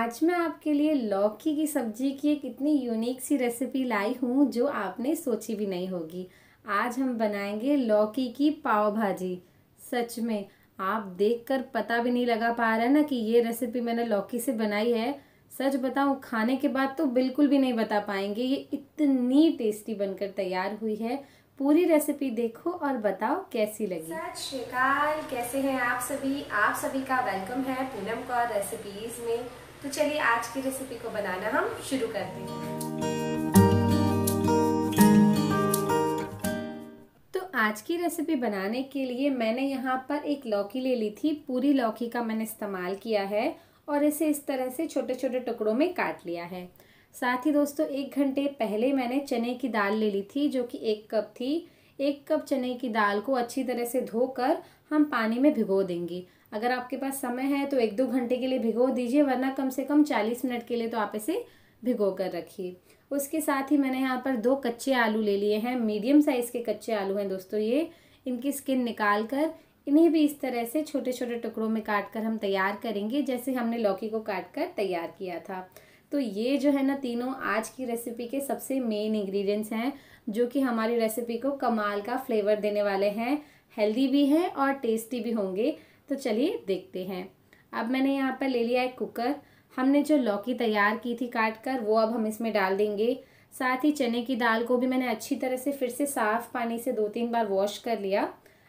आज मैं आपके लिए लौकी की सब्जी की एक इतनी यूनिक सी रेसिपी लाई हूँ जो आपने सोची भी नहीं होगी आज हम बनाएंगे लौकी की पाव भाजी सच में आप देखकर पता भी नहीं लगा पा रहा ना कि ये रेसिपी मैंने लौकी से बनाई है सच बताऊँ खाने के बाद तो बिल्कुल भी नहीं बता पाएंगे ये इतनी टेस्टी बनकर तैयार हुई है पूरी रेसिपी देखो और बताओ कैसी लगी सत श्रीकाल कैसे हैं आप सभी आप सभी का वेलकम है पूनम कौर रेसिपीज में तो चलिए आज की रेसिपी को बनाना हम शुरू करते हैं तो आज की रेसिपी बनाने के लिए मैंने यहाँ पर एक लौकी ले ली थी पूरी लौकी का मैंने इस्तेमाल किया है और इसे इस तरह से छोटे छोटे टुकड़ों में काट लिया है साथ ही दोस्तों एक घंटे पहले मैंने चने की दाल ले ली थी जो कि एक कप थी एक कप चने की दाल को अच्छी तरह से धोकर हम पानी में भिगो देंगे अगर आपके पास समय है तो एक दो घंटे के लिए भिगो दीजिए वरना कम से कम चालीस मिनट के लिए तो आप इसे भिगो कर रखिए उसके साथ ही मैंने यहाँ पर दो कच्चे आलू ले लिए हैं मीडियम साइज़ के कच्चे आलू हैं दोस्तों ये इनकी स्किन निकाल कर इन्हें भी इस तरह से छोटे छोटे टुकड़ों में काट कर हम तैयार करेंगे जैसे हमने लौकी को काट कर तैयार किया था तो ये जो है ना तीनों आज की रेसिपी के सबसे मेन इंग्रेडिएंट्स हैं जो कि हमारी रेसिपी को कमाल का फ्लेवर देने वाले हैं हेल्दी भी हैं और टेस्टी भी होंगे तो चलिए देखते हैं अब मैंने यहाँ पर ले लिया है कुकर हमने जो लौकी तैयार की थी काट कर वो अब हम इसमें डाल देंगे साथ ही चने की दाल को भी मैंने अच्छी तरह से फिर से साफ़ पानी से दो तीन बार वॉश कर लिया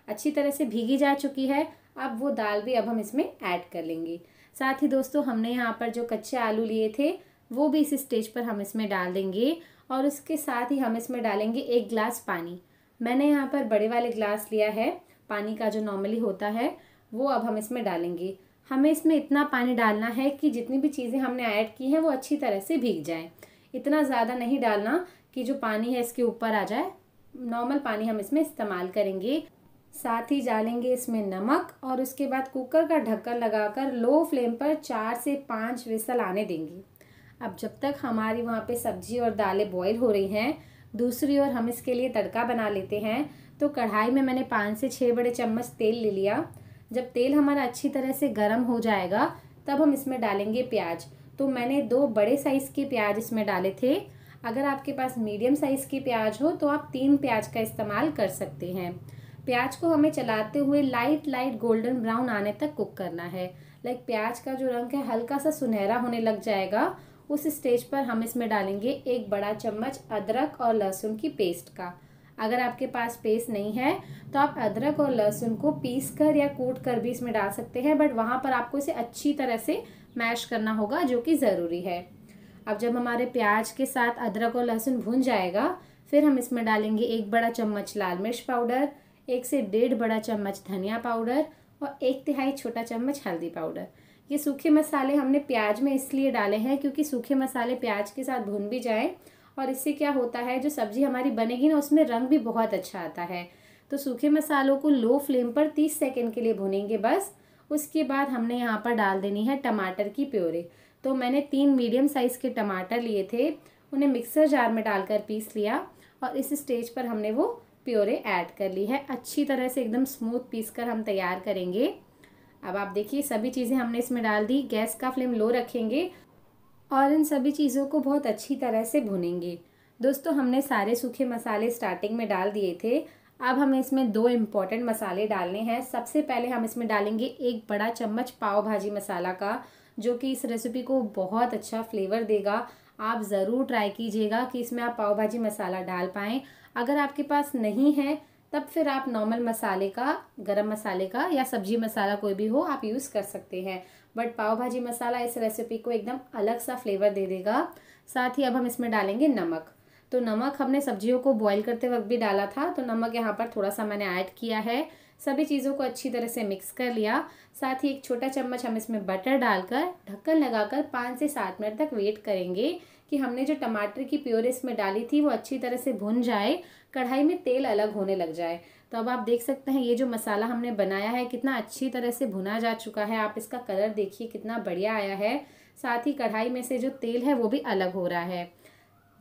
अच्छी तरह से भीगी जा चुकी है अब वो दाल भी अब हम इसमें ऐड कर लेंगे साथ ही दोस्तों हमने यहाँ पर जो कच्चे आलू लिए थे वो भी इस स्टेज पर हम इसमें डाल देंगे और उसके साथ ही हम इसमें डालेंगे एक गिलास पानी मैंने यहाँ पर बड़े वाले ग्लास लिया है पानी का जो नॉर्मली होता है वो अब हम इसमें डालेंगे हमें इसमें इतना पानी डालना है कि जितनी भी चीज़ें हमने ऐड की हैं वो अच्छी तरह से भीग जाए इतना ज़्यादा नहीं डालना कि जो पानी है इसके ऊपर आ जाए नॉर्मल पानी हम इसमें इस्तेमाल करेंगे साथ ही डालेंगे इसमें नमक और उसके बाद कुकर का ढक्कन लगाकर लो फ्लेम पर चार से पाँच विसल आने देंगे अब जब तक हमारी वहाँ पे सब्जी और दालें बॉईल हो रही हैं दूसरी ओर हम इसके लिए तड़का बना लेते हैं तो कढ़ाई में मैंने पाँच से छः बड़े चम्मच तेल ले लिया जब तेल हमारा अच्छी तरह से गर्म हो जाएगा तब हम इसमें डालेंगे प्याज तो मैंने दो बड़े साइज़ के प्याज इसमें डाले थे अगर आपके पास मीडियम साइज़ के प्याज हो तो आप तीन प्याज का इस्तेमाल कर सकते हैं प्याज को हमें चलाते हुए लाइट लाइट गोल्डन ब्राउन आने तक कुक करना है लाइक प्याज का जो रंग है हल्का सा सुनहरा होने लग जाएगा उस स्टेज पर हम इसमें डालेंगे एक बड़ा चम्मच अदरक और लहसुन की पेस्ट का अगर आपके पास पेस्ट नहीं है तो आप अदरक और लहसुन को पीस कर या कूट कर भी इसमें डाल सकते हैं बट वहाँ पर आपको इसे अच्छी तरह से मैश करना होगा जो कि ज़रूरी है अब जब हमारे प्याज के साथ अदरक और लहसुन भुन जाएगा फिर हम इसमें डालेंगे एक बड़ा चम्मच लाल मिर्च पाउडर एक से डेढ़ बड़ा चम्मच धनिया पाउडर और एक तिहाई छोटा चम्मच हल्दी पाउडर ये सूखे मसाले हमने प्याज में इसलिए डाले हैं क्योंकि सूखे मसाले प्याज के साथ भुन भी जाए और इससे क्या होता है जो सब्ज़ी हमारी बनेगी ना उसमें रंग भी बहुत अच्छा आता है तो सूखे मसालों को लो फ्लेम पर तीस सेकेंड के लिए भुनेंगे बस उसके बाद हमने यहाँ पर डाल देनी है टमाटर की प्योरे तो मैंने तीन मीडियम साइज़ के टमाटर लिए थे उन्हें मिक्सर जार में डालकर पीस लिया और इस स्टेज पर हमने वो प्योरे ऐड कर ली है अच्छी तरह से एकदम स्मूथ पीस कर हम तैयार करेंगे अब आप देखिए सभी चीज़ें हमने इसमें डाल दी गैस का फ्लेम लो रखेंगे और इन सभी चीज़ों को बहुत अच्छी तरह से भुनेंगे दोस्तों हमने सारे सूखे मसाले स्टार्टिंग में डाल दिए थे अब हमें इसमें दो इम्पॉर्टेंट मसाले डालने हैं सबसे पहले हम इसमें डालेंगे एक बड़ा चम्मच पाव भाजी मसाला का जो कि इस रेसिपी को बहुत अच्छा फ्लेवर देगा आप ज़रूर ट्राई कीजिएगा कि इसमें आप पाव भाजी मसाला डाल पाएँ अगर आपके पास नहीं है तब फिर आप नॉर्मल मसाले का गरम मसाले का या सब्जी मसाला कोई भी हो आप यूज़ कर सकते हैं बट पाव भाजी मसाला इस रेसिपी को एकदम अलग सा फ्लेवर दे देगा साथ ही अब हम इसमें डालेंगे नमक तो नमक हमने सब्जियों को बॉईल करते वक्त भी डाला था तो नमक यहाँ पर थोड़ा सा मैंने ऐड किया है सभी चीज़ों को अच्छी तरह से मिक्स कर लिया साथ ही एक छोटा चम्मच हम इसमें बटर डालकर ढक्कन लगाकर पाँच से सात मिनट तक वेट करेंगे कि हमने जो टमाटर की प्योर इसमें डाली थी वो अच्छी तरह से भुन जाए कढ़ाई में तेल अलग होने लग जाए तो अब आप देख सकते हैं ये जो मसाला हमने बनाया है कितना अच्छी तरह से भुना जा चुका है आप इसका कलर देखिए कितना बढ़िया आया है साथ ही कढ़ाई में से जो तेल है वो भी अलग हो रहा है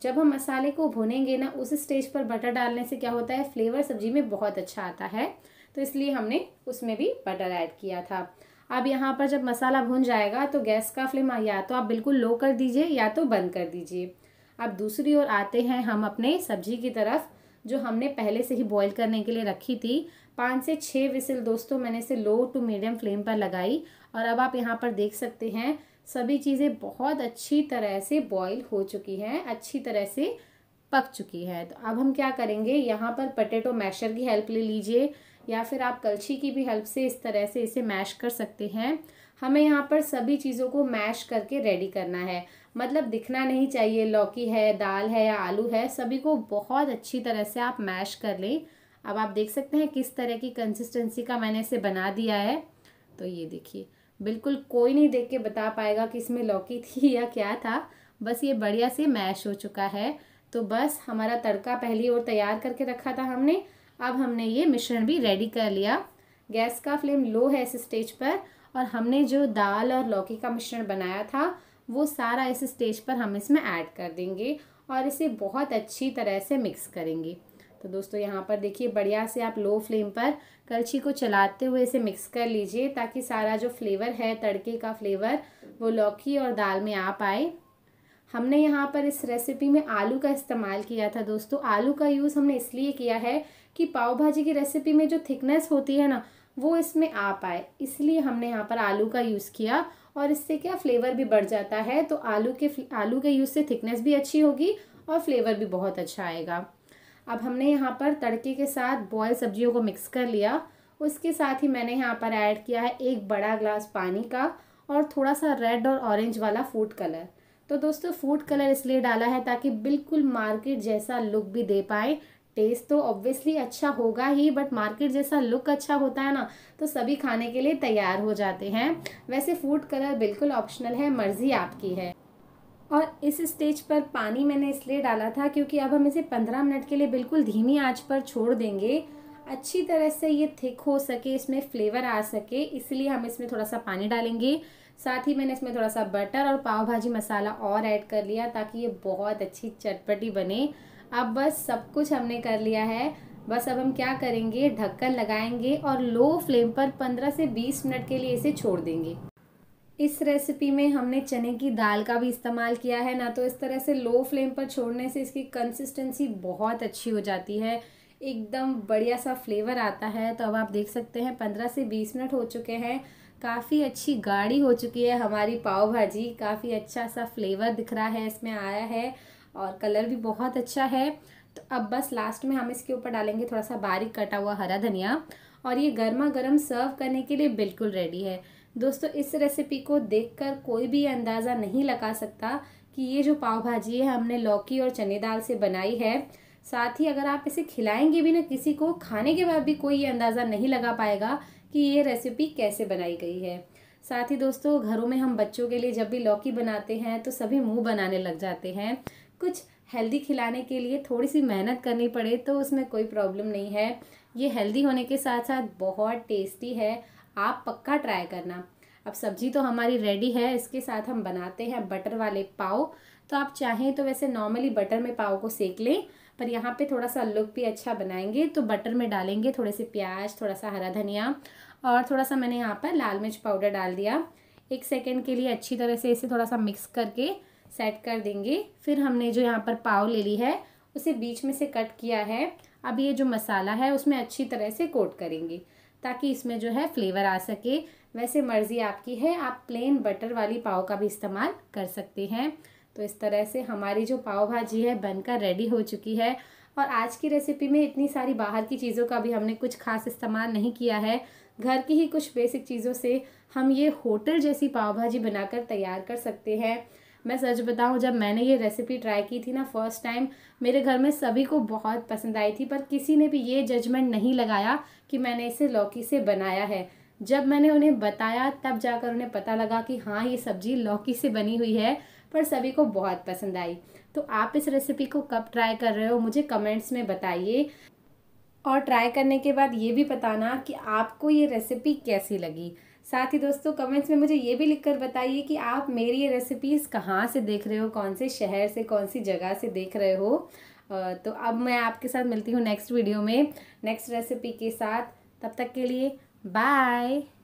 जब हम मसाले को भुनेंगे ना उस स्टेज पर बटर डालने से क्या होता है फ्लेवर सब्जी में बहुत अच्छा आता है तो इसलिए हमने उसमें भी बटर ऐड किया था अब यहाँ पर जब मसाला भुन जाएगा तो गैस का फ्लेम या तो आप बिल्कुल लो कर दीजिए या तो बंद कर दीजिए अब दूसरी ओर आते हैं हम अपने सब्जी की तरफ जो हमने पहले से ही बॉईल करने के लिए रखी थी पाँच से छः विसिल दोस्तों मैंने इसे लो टू मीडियम फ्लेम पर लगाई और अब आप यहाँ पर देख सकते हैं सभी चीज़ें बहुत अच्छी तरह से बॉईल हो चुकी हैं अच्छी तरह से पक चुकी है तो अब हम क्या करेंगे यहाँ पर पटेटो मैशर की हेल्प ले लीजिए या फिर आप कलछी की भी हेल्प से इस तरह से इसे मैश कर सकते हैं हमें यहाँ पर सभी चीज़ों को मैश करके रेडी करना है मतलब दिखना नहीं चाहिए लौकी है दाल है या आलू है सभी को बहुत अच्छी तरह से आप मैश कर लें अब आप देख सकते हैं किस तरह की कंसिस्टेंसी का मैंने इसे बना दिया है तो ये देखिए बिल्कुल कोई नहीं देख के बता पाएगा कि इसमें लौकी थी या क्या था बस ये बढ़िया से मैश हो चुका है तो बस हमारा तड़का पहली ओर तैयार करके रखा था हमने अब हमने ये मिश्रण भी रेडी कर लिया गैस का फ्लेम लो है इस स्टेज पर और हमने जो दाल और लौकी का मिश्रण बनाया था वो सारा इस स्टेज पर हम इसमें ऐड कर देंगे और इसे बहुत अच्छी तरह से मिक्स करेंगे तो दोस्तों यहाँ पर देखिए बढ़िया से आप लो फ्लेम पर कलछी को चलाते हुए इसे मिक्स कर लीजिए ताकि सारा जो फ्लेवर है तड़के का फ्लेवर वो लौकी और दाल में आ पाए हमने यहाँ पर इस रेसिपी में आलू का इस्तेमाल किया था दोस्तों आलू का यूज़ हमने इसलिए किया है कि पाव भाजी की रेसिपी में जो थिकनेस होती है ना वो इसमें आ पाए इसलिए हमने यहाँ पर आलू का यूज़ किया और इससे क्या फ्लेवर भी बढ़ जाता है तो आलू के आलू के यूज़ से थिकनेस भी अच्छी होगी और फ्लेवर भी बहुत अच्छा आएगा अब हमने यहाँ पर तड़के के साथ बॉयल सब्जियों को मिक्स कर लिया उसके साथ ही मैंने यहाँ पर ऐड किया है एक बड़ा ग्लास पानी का और थोड़ा सा रेड और ऑरेंज वाला फूड कलर तो दोस्तों फूड कलर इसलिए डाला है ताकि बिल्कुल मार्केट जैसा लुक भी दे पाए टेस्ट तो ऑब्वियसली अच्छा होगा ही बट मार्केट जैसा लुक अच्छा होता है ना तो सभी खाने के लिए तैयार हो जाते हैं वैसे फूड कलर बिल्कुल ऑप्शनल है मर्ज़ी आपकी है और इस स्टेज पर पानी मैंने इसलिए डाला था क्योंकि अब हम इसे पंद्रह मिनट के लिए बिल्कुल धीमी आंच पर छोड़ देंगे अच्छी तरह से ये थिक हो सके इसमें फ्लेवर आ सके इसलिए हम इसमें थोड़ा सा पानी डालेंगे साथ ही मैंने इसमें थोड़ा सा बटर और पाव भाजी मसाला और ऐड कर लिया ताकि ये बहुत अच्छी चटपटी बने अब बस सब कुछ हमने कर लिया है बस अब हम क्या करेंगे ढक्कन लगाएंगे और लो फ्लेम पर 15 से 20 मिनट के लिए इसे छोड़ देंगे इस रेसिपी में हमने चने की दाल का भी इस्तेमाल किया है ना तो इस तरह से लो फ्लेम पर छोड़ने से इसकी कंसिस्टेंसी बहुत अच्छी हो जाती है एकदम बढ़िया सा फ्लेवर आता है तो अब आप देख सकते हैं पंद्रह से बीस मिनट हो चुके हैं काफ़ी अच्छी गाढ़ी हो चुकी है हमारी पाव भाजी काफ़ी अच्छा सा फ्लेवर दिख रहा है इसमें आया है और कलर भी बहुत अच्छा है तो अब बस लास्ट में हम इसके ऊपर डालेंगे थोड़ा सा बारीक कटा हुआ हरा धनिया और ये गर्मा गर्म सर्व करने के लिए बिल्कुल रेडी है दोस्तों इस रेसिपी को देखकर कोई भी अंदाज़ा नहीं लगा सकता कि ये जो पाव भाजी है हमने लौकी और चने दाल से बनाई है साथ ही अगर आप इसे खिलाएंगे भी ना किसी को खाने के बाद भी कोई ये अंदाज़ा नहीं लगा पाएगा कि ये रेसिपी कैसे बनाई गई है साथ ही दोस्तों घरों में हम बच्चों के लिए जब भी लौकी बनाते हैं तो सभी मुंह बनाने लग जाते हैं कुछ हेल्दी खिलाने के लिए थोड़ी सी मेहनत करनी पड़े तो उसमें कोई प्रॉब्लम नहीं है ये हेल्दी होने के साथ साथ बहुत टेस्टी है आप पक्का ट्राई करना अब सब्जी तो हमारी रेडी है इसके साथ हम बनाते हैं बटर वाले पाव तो आप चाहें तो वैसे नॉर्मली बटर में पाव को सेक लें पर यहाँ पे थोड़ा सा लुक भी अच्छा बनाएंगे तो बटर में डालेंगे थोड़े से प्याज थोड़ा सा हरा धनिया और थोड़ा सा मैंने यहाँ पर लाल मिर्च पाउडर डाल दिया एक सेकेंड के लिए अच्छी तरह से इसे थोड़ा सा मिक्स करके सेट कर देंगे फिर हमने जो यहाँ पर पाव ले ली है उसे बीच में से कट किया है अब ये जो मसाला है उसमें अच्छी तरह से कोट करेंगे ताकि इसमें जो है फ्लेवर आ सके वैसे मर्ज़ी आपकी है आप प्लेन बटर वाली पाव का भी इस्तेमाल कर सकते हैं तो इस तरह से हमारी जो पाव भाजी है बनकर रेडी हो चुकी है और आज की रेसिपी में इतनी सारी बाहर की चीज़ों का भी हमने कुछ खास इस्तेमाल नहीं किया है घर की ही कुछ बेसिक चीज़ों से हम ये होटल जैसी पाव भाजी बनाकर तैयार कर सकते हैं मैं सच बताऊं जब मैंने ये रेसिपी ट्राई की थी ना फर्स्ट टाइम मेरे घर में सभी को बहुत पसंद आई थी पर किसी ने भी ये जजमेंट नहीं लगाया कि मैंने इसे लौकी से बनाया है जब मैंने उन्हें बताया तब जाकर उन्हें पता लगा कि हाँ ये सब्ज़ी लौकी से बनी हुई है पर सभी को बहुत पसंद आई तो आप इस रेसिपी को कब ट्राई कर रहे हो मुझे कमेंट्स में बताइए और ट्राई करने के बाद ये भी बताना कि आपको ये रेसिपी कैसी लगी साथ ही दोस्तों कमेंट्स में मुझे ये भी लिखकर बताइए कि आप मेरी ये रेसिपीज़ कहाँ से देख रहे हो कौन से शहर से कौन सी जगह से देख रहे हो तो अब मैं आपके साथ मिलती हूँ नेक्स्ट वीडियो में नेक्स्ट रेसिपी के साथ तब तक के लिए बाय